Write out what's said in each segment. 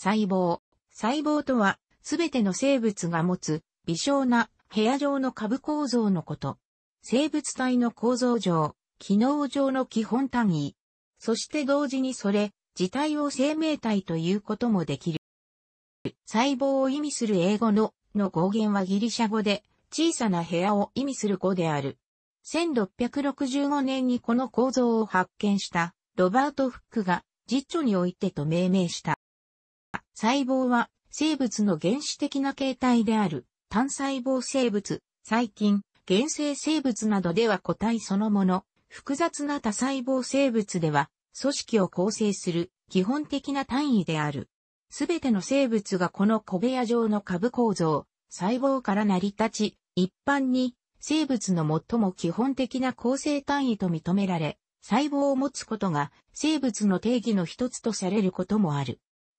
細胞。細胞とは、すべての生物が持つ、微小な、部屋状の株構造のこと。生物体の構造上、機能上の基本単位。そして同時にそれ、自体を生命体ということもできる。細胞を意味する英語の、の語源はギリシャ語で、小さな部屋を意味する語である。1665年にこの構造を発見した、ロバート・フックが、実著においてと命名した。細胞は生物の原始的な形態である単細胞生物、細菌、原生生物などでは個体そのもの、複雑な多細胞生物では組織を構成する基本的な単位である。すべての生物がこの小部屋状の株構造、細胞から成り立ち、一般に生物の最も基本的な構成単位と認められ、細胞を持つことが生物の定義の一つとされることもある。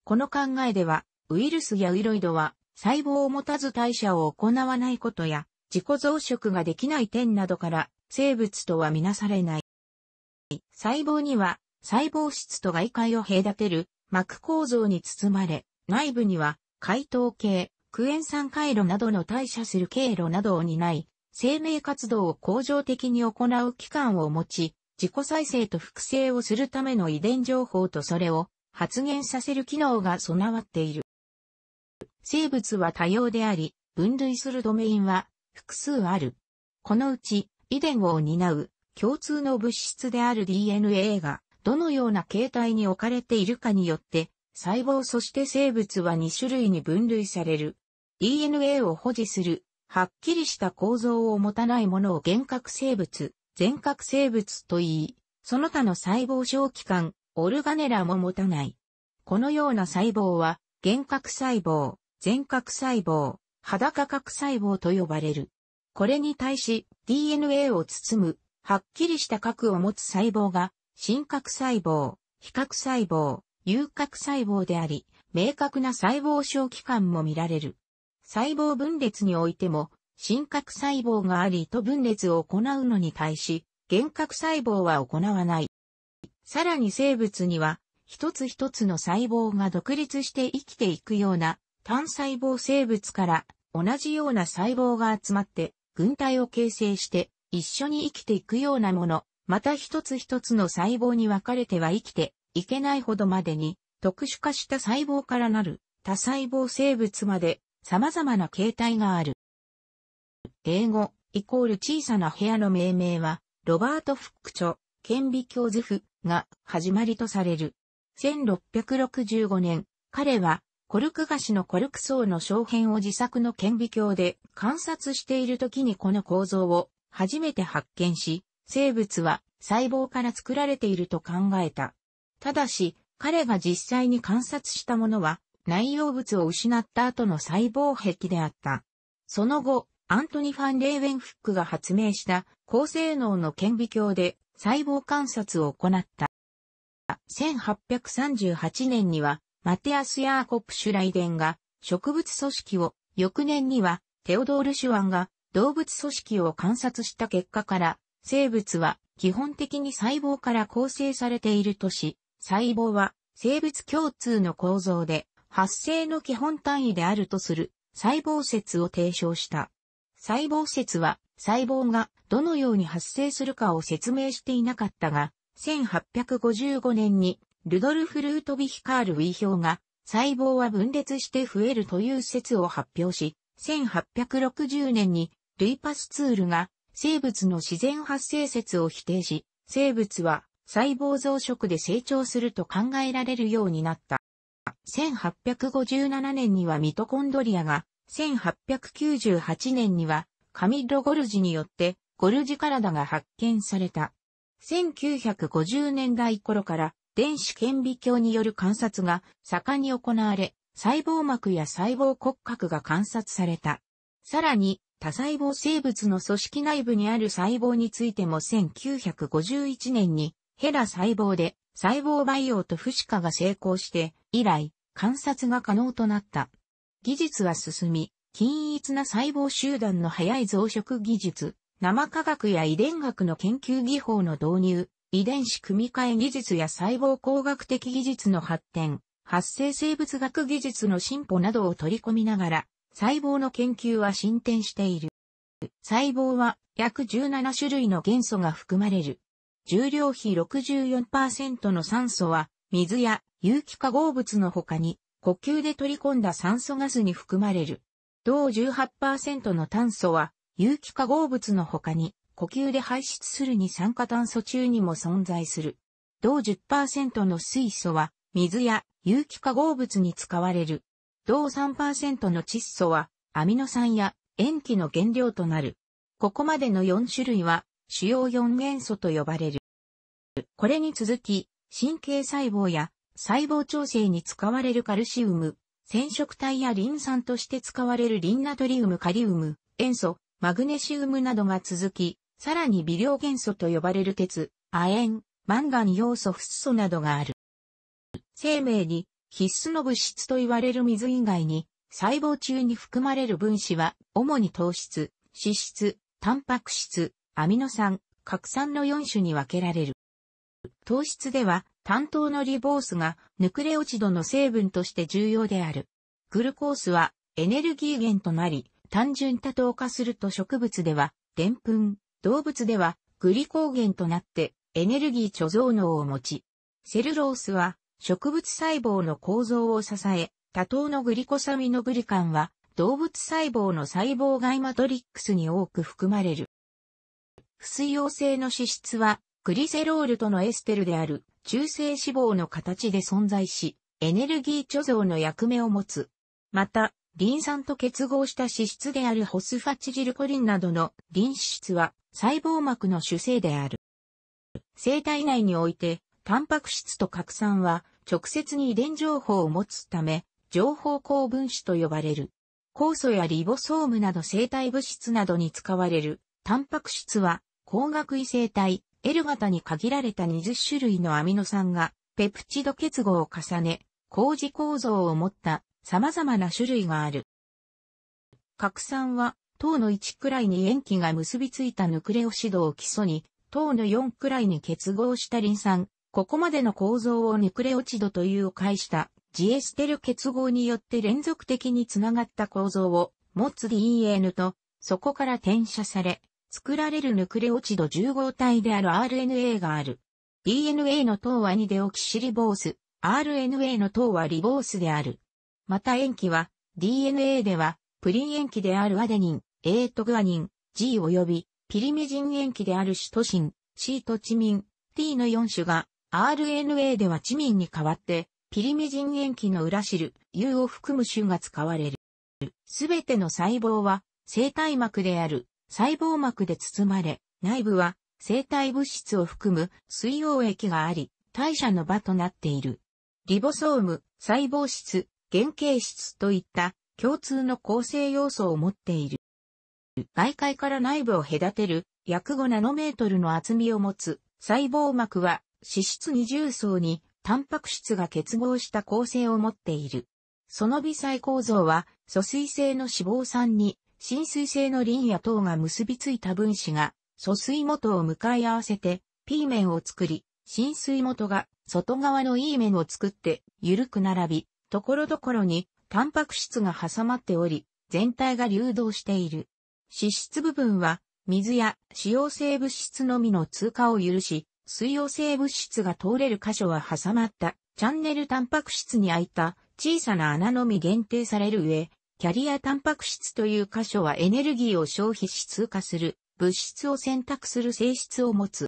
この考えでは、ウイルスやウイロイドは、細胞を持たず代謝を行わないことや、自己増殖ができない点などから、生物とはみなされない。細胞には、細胞質と外界を隔てる膜構造に包まれ、内部には、解糖系、クエン酸回路などの代謝する経路などを担い、生命活動を恒常的に行う機関を持ち、自己再生と複製をするための遺伝情報とそれを発現させる機能が備わっている。生物は多様であり、分類するドメインは複数ある。このうち遺伝を担う共通の物質である DNA がどのような形態に置かれているかによって細胞そして生物は2種類に分類される。DNA を保持する、はっきりした構造を持たないものを原核生物、全核生物といい、その他の細胞小器官、オルガネラも持たない。このような細胞は、幻覚細胞、全核細胞、裸核細胞と呼ばれる。これに対し DNA を包む、はっきりした核を持つ細胞が、真核細胞、非核細胞、有核細胞であり、明確な細胞小器官も見られる。細胞分裂においても、真核細胞がありと分裂を行うのに対し、幻覚細胞は行わない。さらに生物には、一つ一つの細胞が独立して生きていくような単細胞生物から同じような細胞が集まって群体を形成して一緒に生きていくようなもの、また一つ一つの細胞に分かれては生きていけないほどまでに特殊化した細胞からなる多細胞生物まで様々な形態がある。英語イコール小さな部屋の命名はロバート・フック著、顕微鏡図譜が始まりとされる。1665年、彼はコルク菓子のコルク層の小片を自作の顕微鏡で観察している時にこの構造を初めて発見し、生物は細胞から作られていると考えた。ただし、彼が実際に観察したものは内容物を失った後の細胞壁であった。その後、アントニ・ファン・レーウェンフックが発明した高性能の顕微鏡で細胞観察を行った。1838年には、マテアス・ヤーコプ・シュライデンが植物組織を、翌年にはテオドール・シュワンが動物組織を観察した結果から、生物は基本的に細胞から構成されているとし、細胞は生物共通の構造で発生の基本単位であるとする細胞説を提唱した。細胞説は細胞がどのように発生するかを説明していなかったが、1855年にルドルフ・ルートヴィヒカール・ウィヒョウが細胞は分裂して増えるという説を発表し、1860年にルイパスツールが生物の自然発生説を否定し、生物は細胞増殖で成長すると考えられるようになった。1857年にはミトコンドリアが、1898年にはカミッロ・ゴルジによって、ゴルジ体が発見された。1950年代頃から電子顕微鏡による観察が盛んに行われ、細胞膜や細胞骨格が観察された。さらに、多細胞生物の組織内部にある細胞についても1951年にヘラ細胞で細胞培養と不死化が成功して以来観察が可能となった。技術は進み、均一な細胞集団の早い増殖技術、生化学や遺伝学の研究技法の導入、遺伝子組み換え技術や細胞工学的技術の発展、発生生物学技術の進歩などを取り込みながら、細胞の研究は進展している。細胞は約17種類の元素が含まれる。重量比64%の酸素は水や有機化合物の他に呼吸で取り込んだ酸素ガスに含まれる。同18%の炭素は有機化合物の他に呼吸で排出する二酸化炭素中にも存在する。同10%の水素は水や有機化合物に使われる。同3%の窒素はアミノ酸や塩基の原料となる。ここまでの4種類は主要4元素と呼ばれる。これに続き、神経細胞や細胞調整に使われるカルシウム、染色体やリン酸として使われるリンナトリウムカリウム、塩素、マグネシウムなどが続き、さらに微量元素と呼ばれる鉄、亜鉛、マンガン要素フッ素などがある。生命に必須の物質と言われる水以外に、細胞中に含まれる分子は、主に糖質、脂質、タンパク質、アミノ酸、核酸の4種に分けられる。糖質では、担当のリボースがヌクレオチドの成分として重要である。グルコースはエネルギー源となり、単純多糖化すると植物では、でんぷん、動物ではグリコーゲンとなってエネルギー貯蔵能を持ち、セルロースは植物細胞の構造を支え、多糖のグリコサミノグリカンは動物細胞の細胞外マトリックスに多く含まれる。不水溶性の脂質はグリセロールとのエステルである中性脂肪の形で存在し、エネルギー貯蔵の役目を持つ。また、リン酸と結合した脂質であるホスファチジルコリンなどのリン脂質は細胞膜の主成である。生体内において、タンパク質と核酸は直接に遺伝情報を持つため、情報高分子と呼ばれる。酵素やリボソームなど生体物質などに使われる、タンパク質は光学異性体、L 型に限られた20種類のアミノ酸がペプチド結合を重ね、工事構造を持った様々な種類がある。核酸は糖の1くらいに塩基が結びついたヌクレオシドを基礎に、糖の4くらいに結合したリン酸、ここまでの構造をヌクレオチドというを介したジエステル結合によって連続的につながった構造を持つ DN と、そこから転写され、作られるヌクレオチド1合体である RNA がある。DNA の糖はニデオキシリボース、RNA の糖はリボースである。また塩基は、DNA では、プリン塩基であるアデニン、A トグアニン、G 及び、ピリミジン塩基であるシトシン、C とチミン、T の4種が、RNA ではチミンに代わって、ピリミジン塩基の裏ル、U を含む種が使われる。すべての細胞は、生体膜である細胞膜で包まれ、内部は生体物質を含む水溶液があり、代謝の場となっている。リボソーム、細胞質、原型質といった共通の構成要素を持っている。外界から内部を隔てる約5ナノメートルの厚みを持つ細胞膜は脂質二重層にタンパク質が結合した構成を持っている。その微細構造は疎水性の脂肪酸に浸水性のリンや糖が結びついた分子が、疎水元を向かい合わせて、P 面を作り、浸水元が外側の E 面を作って、緩く並び、ところどころに、タンパク質が挟まっており、全体が流動している。脂質部分は、水や使用性物質のみの通過を許し、水溶性物質が通れる箇所は挟まった、チャンネルタンパク質に開いた小さな穴のみ限定される上、キャリアタンパク質という箇所はエネルギーを消費し通過する物質を選択する性質を持つ。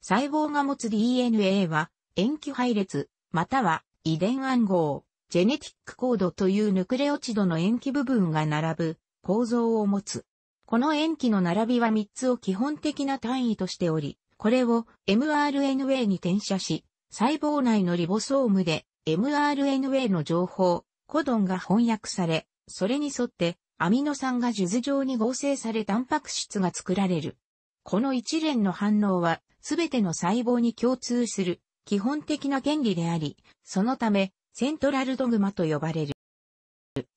細胞が持つ DNA は塩基配列、または遺伝暗号、ジェネティックコードというヌクレオチドの塩基部分が並ぶ構造を持つ。この塩基の並びは3つを基本的な単位としており、これを mRNA に転写し、細胞内のリボソームで mRNA の情報、コドンが翻訳され、それに沿ってアミノ酸が数珠状に合成されタンパク質が作られる。この一連の反応は、すべての細胞に共通する基本的な原理であり、そのため、セントラルドグマと呼ばれる。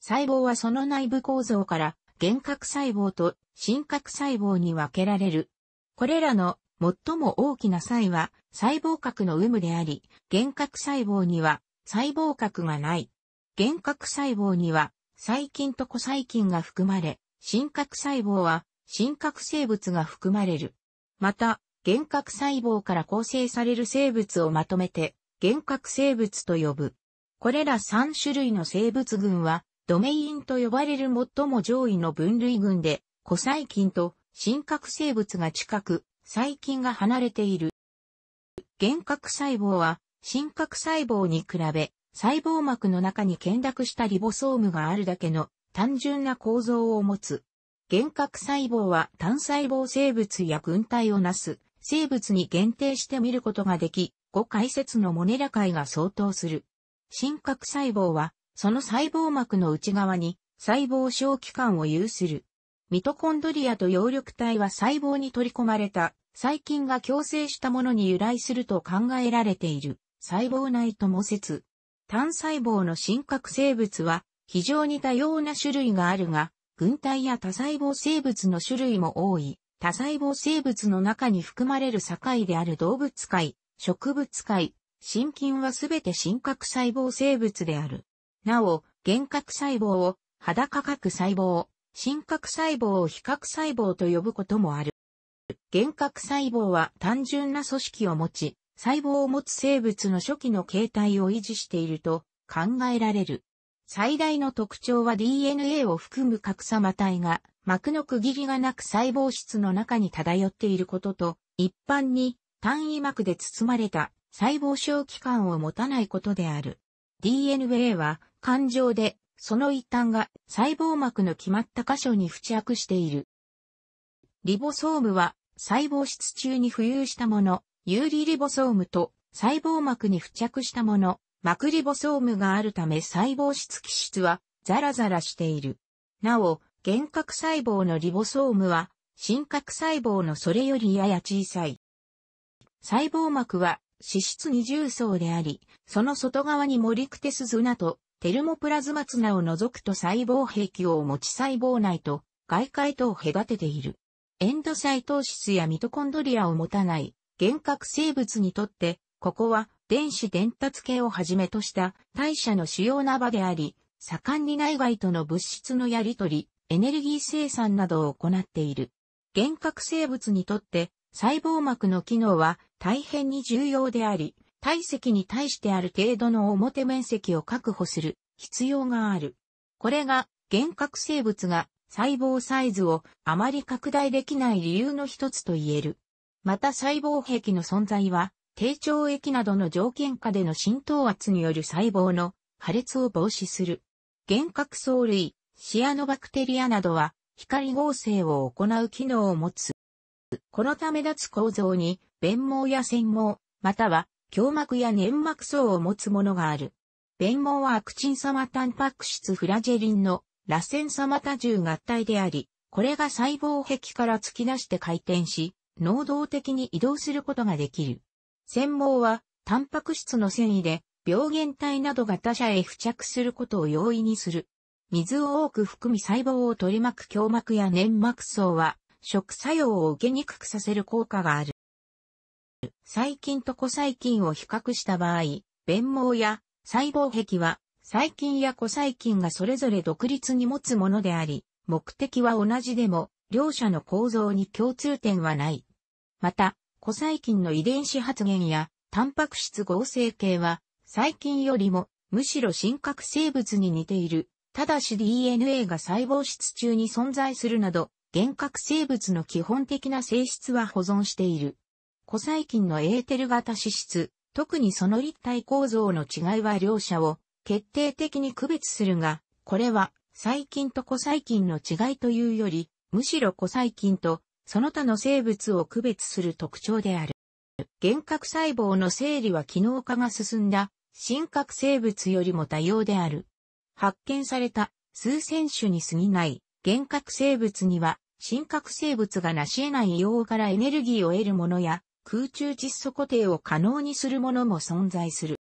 細胞はその内部構造から、幻覚細胞と真核細胞に分けられる。これらの最も大きな際は、細胞核の有無であり、幻覚細胞には細胞核がない。幻覚細胞には細菌と古細菌が含まれ、真核細胞は真核生物が含まれる。また、原核細胞から構成される生物をまとめて、原核生物と呼ぶ。これら3種類の生物群は、ドメインと呼ばれる最も上位の分類群で、古細菌と真核生物が近く、細菌が離れている。原核細胞は、真核細胞に比べ、細胞膜の中に見落したリボソームがあるだけの単純な構造を持つ。原核細胞は単細胞生物や群体をなす生物に限定して見ることができ、5解説のモネラ界が相当する。真核細胞はその細胞膜の内側に細胞小器官を有する。ミトコンドリアと葉緑体は細胞に取り込まれた細菌が共生したものに由来すると考えられている細胞内とも説。単細胞の真核生物は非常に多様な種類があるが、群体や多細胞生物の種類も多い。多細胞生物の中に含まれる境である動物界、植物界、真菌はすべて真核細胞生物である。なお、幻覚細胞を、肌価格細胞、真核細胞を比較細胞と呼ぶこともある。幻覚細胞は単純な組織を持ち、細胞を持つ生物の初期の形態を維持していると考えられる。最大の特徴は DNA を含む核様体が膜の区切りがなく細胞質の中に漂っていることと、一般に単位膜で包まれた細胞小器官を持たないことである。DNA は感情でその一端が細胞膜の決まった箇所に付着している。リボソームは細胞質中に浮遊したもの、有利リボソームと細胞膜に付着したもの、膜リボソームがあるため細胞質気質はザラザラしている。なお、幻覚細胞のリボソームは、真核細胞のそれよりやや小さい。細胞膜は脂質二重層であり、その外側にモリクテスズナとテルモプラズマツナを除くと細胞壁を持ち細胞内と外界とを隔てている。エンドサイトーシスやミトコンドリアを持たない原核生物にとって、ここは電子伝達系をはじめとした代謝の主要な場であり、盛んに内外との物質のやり取り、エネルギー生産などを行っている。原核生物にとって細胞膜の機能は大変に重要であり、体積に対してある程度の表面積を確保する必要がある。これが原核生物が細胞サイズをあまり拡大できない理由の一つと言える。また細胞壁の存在は、低腸液などの条件下での浸透圧による細胞の破裂を防止する。幻覚藻類、シアノバクテリアなどは光合成を行う機能を持つ。このため立つ構造に、弁毛や繊毛、または胸膜や粘膜層を持つものがある。弁毛はアクチン様タンパク質フラジェリンの螺旋様多重合体であり、これが細胞壁から突き出して回転し、能動的に移動することができる。繊毛は、タンパク質の繊維で、病原体などが他者へ付着することを容易にする。水を多く含み細胞を取り巻く胸膜や粘膜層は、食作用を受けにくくさせる効果がある。細菌と古細菌を比較した場合、弁毛や細胞壁は、細菌や古細菌がそれぞれ独立に持つものであり、目的は同じでも、両者の構造に共通点はない。また、古細菌の遺伝子発現や、タンパク質合成系は、細菌よりも、むしろ真核生物に似ている。ただし DNA が細胞質中に存在するなど、原核生物の基本的な性質は保存している。古細菌のエーテル型脂質、特にその立体構造の違いは両者を決定的に区別するが、これは細菌と古細菌の違いというより、むしろ古細菌とその他の生物を区別する特徴である。幻覚細胞の整理は機能化が進んだ、真核生物よりも多様である。発見された数千種に過ぎない幻覚生物には、真核生物が成し得ない硫からエネルギーを得るものや、空中窒素固定を可能にするものも存在する。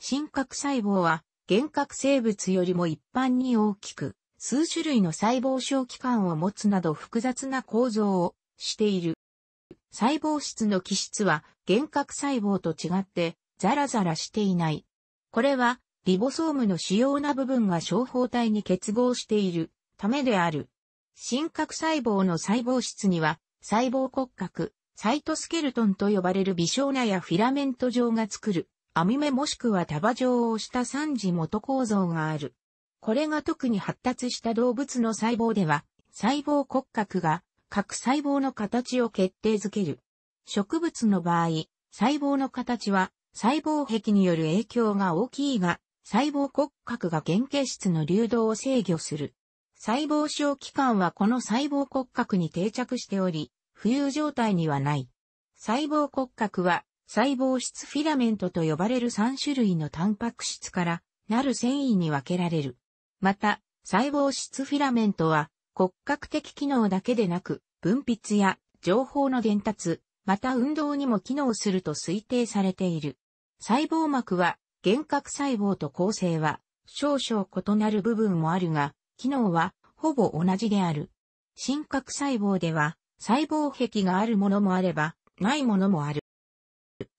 真核細胞は、幻覚生物よりも一般に大きく、数種類の細胞小器官を持つなど複雑な構造をしている。細胞質の基質は原核細胞と違ってザラザラしていない。これはリボソームの主要な部分が小胞体に結合しているためである。真核細胞の細胞質には細胞骨格、サイトスケルトンと呼ばれる微小なやフィラメント状が作る網目もしくは束状をした三次元構造がある。これが特に発達した動物の細胞では、細胞骨格が各細胞の形を決定づける。植物の場合、細胞の形は細胞壁による影響が大きいが、細胞骨格が原型質の流動を制御する。細胞小器官はこの細胞骨格に定着しており、浮遊状態にはない。細胞骨格は細胞質フィラメントと呼ばれる3種類のタンパク質からなる繊維に分けられる。また、細胞質フィラメントは骨格的機能だけでなく、分泌や情報の伝達、また運動にも機能すると推定されている。細胞膜は、幻覚細胞と構成は、少々異なる部分もあるが、機能はほぼ同じである。真核細胞では、細胞壁があるものもあれば、ないものもある。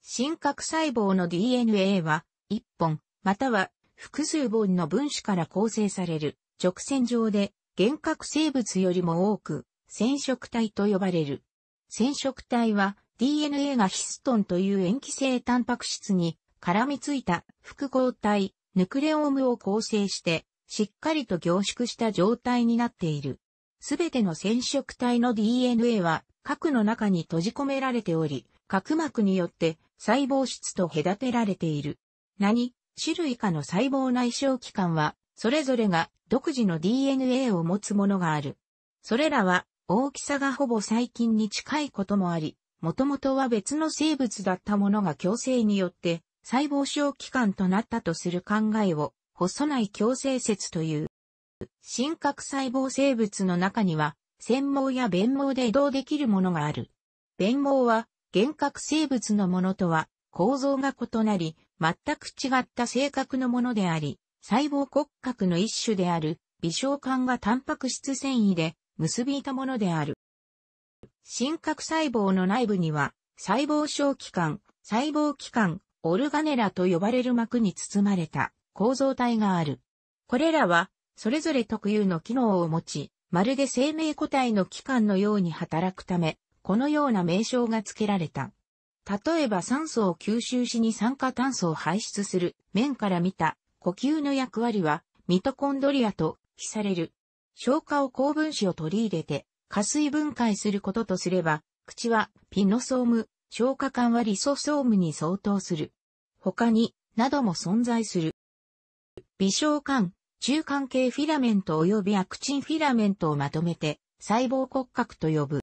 真核細胞の DNA は、1本、または複数本の分子から構成される直線上で原核生物よりも多く染色体と呼ばれる。染色体は DNA がヒストンという塩基性タンパク質に絡みついた複合体、ヌクレオームを構成してしっかりと凝縮した状態になっている。すべての染色体の DNA は核の中に閉じ込められており、角膜によって細胞質と隔てられている。何種類下の細胞内小器官は、それぞれが独自の DNA を持つものがある。それらは、大きさがほぼ細菌に近いこともあり、もともとは別の生物だったものが共生によって細胞小器官となったとする考えを、細内共生説という。真核細胞生物の中には、繊毛や弁毛で移動できるものがある。弁毛は、原核生物のものとは構造が異なり、全く違った性格のものであり、細胞骨格の一種である微小管がタンパク質繊維で結びいたものである。真核細胞の内部には、細胞小器官、細胞器官、オルガネラと呼ばれる膜に包まれた構造体がある。これらは、それぞれ特有の機能を持ち、まるで生命個体の器官のように働くため、このような名称が付けられた。例えば酸素を吸収しに酸化炭素を排出する面から見た呼吸の役割はミトコンドリアと記される。消化を高分子を取り入れて加水分解することとすれば、口はピノソーム、消化管はリソソームに相当する。他に、なども存在する。微小管、中間系フィラメント及びアクチンフィラメントをまとめて細胞骨格と呼ぶ。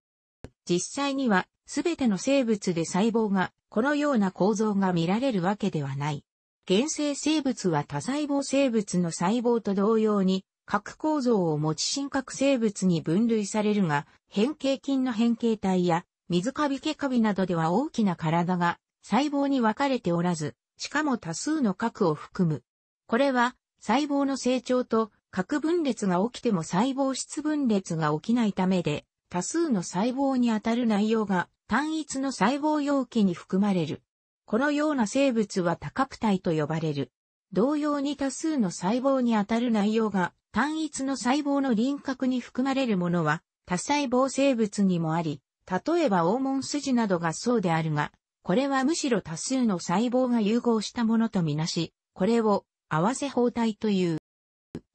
実際にはすべての生物で細胞がこのような構造が見られるわけではない。原生生物は多細胞生物の細胞と同様に核構造を持ち真核生物に分類されるが、変形菌の変形体や水カビケカビなどでは大きな体が細胞に分かれておらず、しかも多数の核を含む。これは細胞の成長と核分裂が起きても細胞質分裂が起きないためで、多数の細胞にあたる内容が単一の細胞容器に含まれる。このような生物は多核体と呼ばれる。同様に多数の細胞にあたる内容が単一の細胞の輪郭に含まれるものは多細胞生物にもあり、例えば黄門筋などがそうであるが、これはむしろ多数の細胞が融合したものとみなし、これを合わせ包帯という。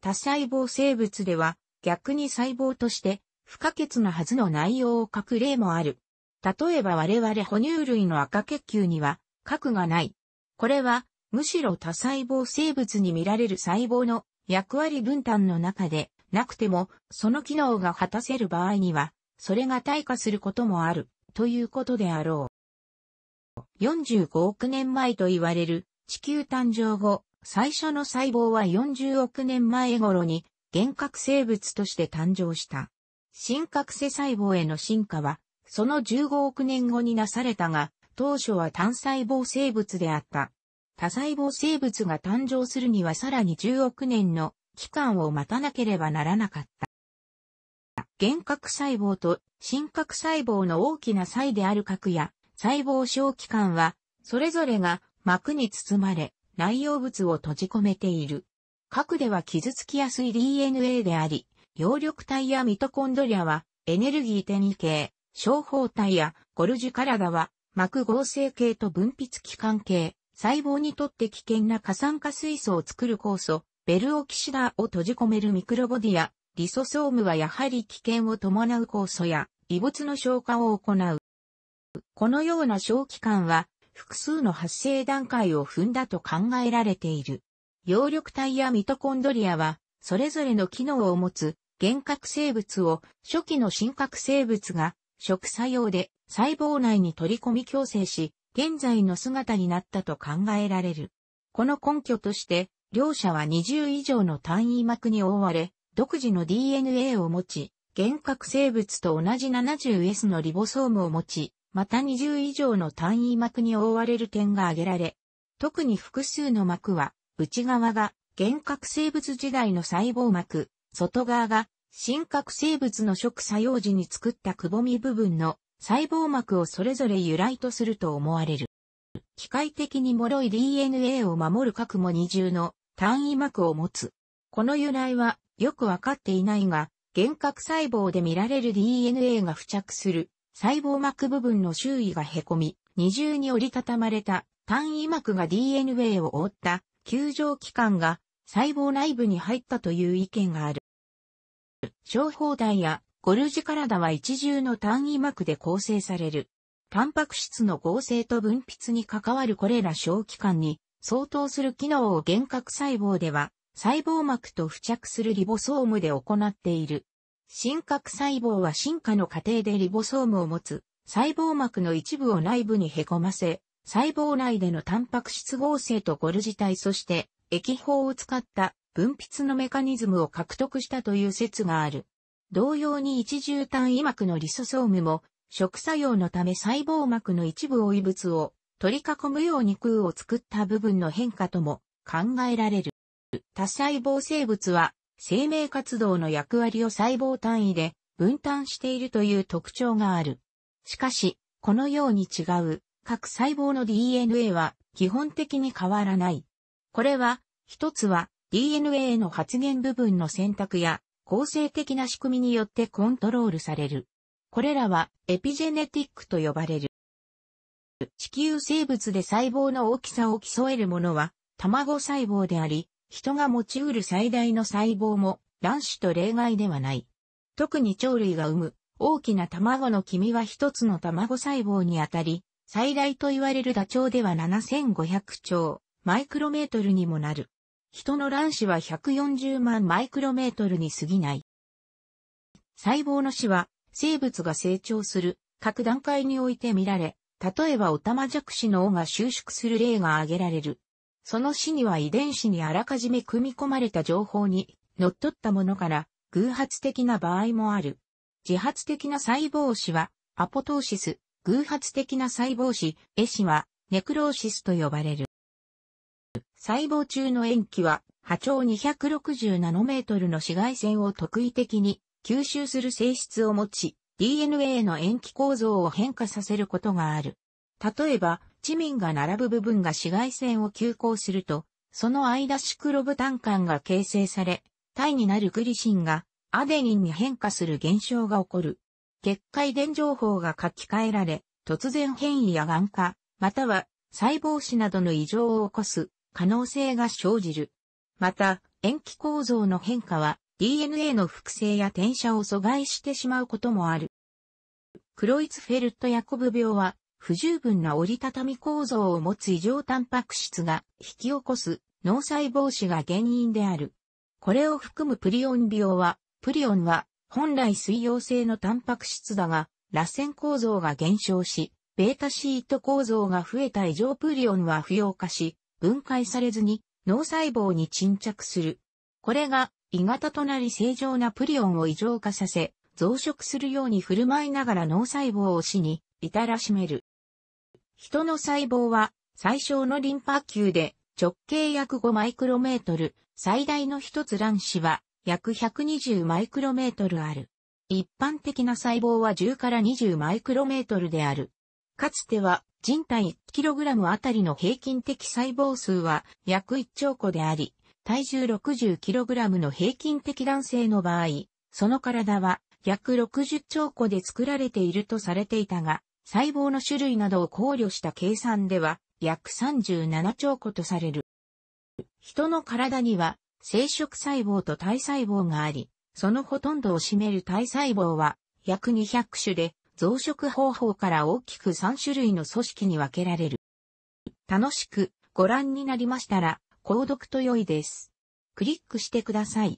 多細胞生物では逆に細胞として不可欠なはずの内容を書く例もある。例えば我々哺乳類の赤血球には核がない。これは、むしろ多細胞生物に見られる細胞の役割分担の中でなくても、その機能が果たせる場合には、それが退化することもある、ということであろう。45億年前と言われる地球誕生後、最初の細胞は40億年前頃に幻覚生物として誕生した。新覚醒細胞への進化は、その15億年後になされたが、当初は単細胞生物であった。多細胞生物が誕生するにはさらに10億年の期間を待たなければならなかった。幻覚細胞と真核細胞の大きな差異である核や細胞小器官は、それぞれが膜に包まれ、内容物を閉じ込めている。核では傷つきやすい DNA であり、葉緑体やミトコンドリアは、エネルギー転移系、小胞体やゴルジュ体は、膜合成系と分泌器官系、細胞にとって危険な過酸化水素を作る酵素、ベルオキシダーを閉じ込めるミクロボディア、リソソームはやはり危険を伴う酵素や異物の消化を行う。このような小器官は複数の発生段階を踏んだと考えられている。葉緑体やミトコンドリアはそれぞれの機能を持つ原核生物を初期の真核生物が食作用で細胞内に取り込み強制し、現在の姿になったと考えられる。この根拠として、両者は20以上の単位膜に覆われ、独自の DNA を持ち、原核生物と同じ 70S のリボソームを持ち、また20以上の単位膜に覆われる点が挙げられ、特に複数の膜は、内側が原核生物時代の細胞膜、外側が、真核生物の食作用時に作ったくぼみ部分の細胞膜をそれぞれ由来とすると思われる。機械的に脆い DNA を守る核も二重の単位膜を持つ。この由来はよくわかっていないが、原核細胞で見られる DNA が付着する細胞膜部分の周囲が凹み、二重に折りたたまれた単位膜が DNA を覆った球状器官が細胞内部に入ったという意見がある。小胞体やゴルジ体は一重の単位膜で構成される。タンパク質の合成と分泌に関わるこれら小器官に相当する機能を幻覚細胞では細胞膜と付着するリボソームで行っている。真核細胞は進化の過程でリボソームを持つ細胞膜の一部を内部にへこませ、細胞内でのタンパク質合成とゴルジ体そして液胞を使った分泌のメカニズムを獲得したという説がある。同様に一重単位膜のリソソームも、食作用のため細胞膜の一部を異物を取り囲むように空を作った部分の変化とも考えられる。多細胞生物は生命活動の役割を細胞単位で分担しているという特徴がある。しかし、このように違う各細胞の DNA は基本的に変わらない。これは、一つは DNA の発現部分の選択や構成的な仕組みによってコントロールされる。これらはエピジェネティックと呼ばれる。地球生物で細胞の大きさを競えるものは卵細胞であり、人が持ち得る最大の細胞も卵子と例外ではない。特に鳥類が産む大きな卵の黄身は一つの卵細胞にあたり、最大と言われるダチョウでは7500兆マイクロメートルにもなる。人の卵子は140万マイクロメートルに過ぎない。細胞の死は生物が成長する各段階において見られ、例えばオタマジャクシの尾が収縮する例が挙げられる。その死には遺伝子にあらかじめ組み込まれた情報に乗っ取ったものから偶発的な場合もある。自発的な細胞死はアポトーシス、偶発的な細胞死、エ死はネクローシスと呼ばれる。細胞中の塩基は波長260ナノメートルの紫外線を特異的に吸収する性質を持ち、DNA の塩基構造を変化させることがある。例えば、チミンが並ぶ部分が紫外線を吸光すると、その間シクロブタン管が形成され、体になるグリシンがアデニンに変化する現象が起こる。結界伝情報が書き換えられ、突然変異や眼化、または細胞死などの異常を起こす可能性が生じる。また、塩基構造の変化は DNA の複製や転写を阻害してしまうこともある。クロイツフェルト・ヤコブ病は不十分な折りたたみ構造を持つ異常タンパク質が引き起こす脳細胞死が原因である。これを含むプリオン病は、プリオンは本来水溶性のタンパク質だが、螺旋構造が減少し、ベータシート構造が増えた異常プリオンは不要化し、分解されずに脳細胞に沈着する。これが胃型となり正常なプリオンを異常化させ、増殖するように振る舞いながら脳細胞を死に至らしめる。人の細胞は最小のリンパ球で直径約5マイクロメートル、最大の一つ卵子は約120マイクロメートルある。一般的な細胞は10から20マイクロメートルである。かつては人体 1kg あたりの平均的細胞数は約1兆個であり、体重 60kg の平均的男性の場合、その体は約60兆個で作られているとされていたが、細胞の種類などを考慮した計算では約37兆個とされる。人の体には生殖細胞と体細胞があり、そのほとんどを占める体細胞は約200種で増殖方法から大きく3種類の組織に分けられる。楽しくご覧になりましたら、購読と良いです。クリックしてください。